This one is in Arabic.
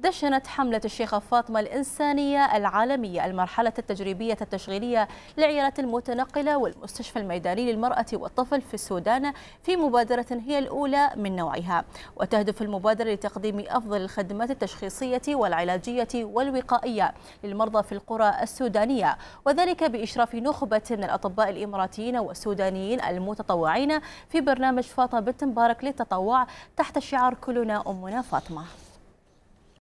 دشنت حملة الشيخة فاطمة الإنسانية العالمية المرحلة التجريبية التشغيلية لعيادة المتنقلة والمستشفى الميداني للمرأة والطفل في السودان في مبادرة هي الأولى من نوعها وتهدف المبادرة لتقديم أفضل الخدمات التشخيصية والعلاجية والوقائية للمرضى في القرى السودانية وذلك بإشراف نخبة من الأطباء الإماراتيين والسودانيين المتطوعين في برنامج فاطمة بنت مبارك للتطوع تحت شعار كلنا أمنا فاطمة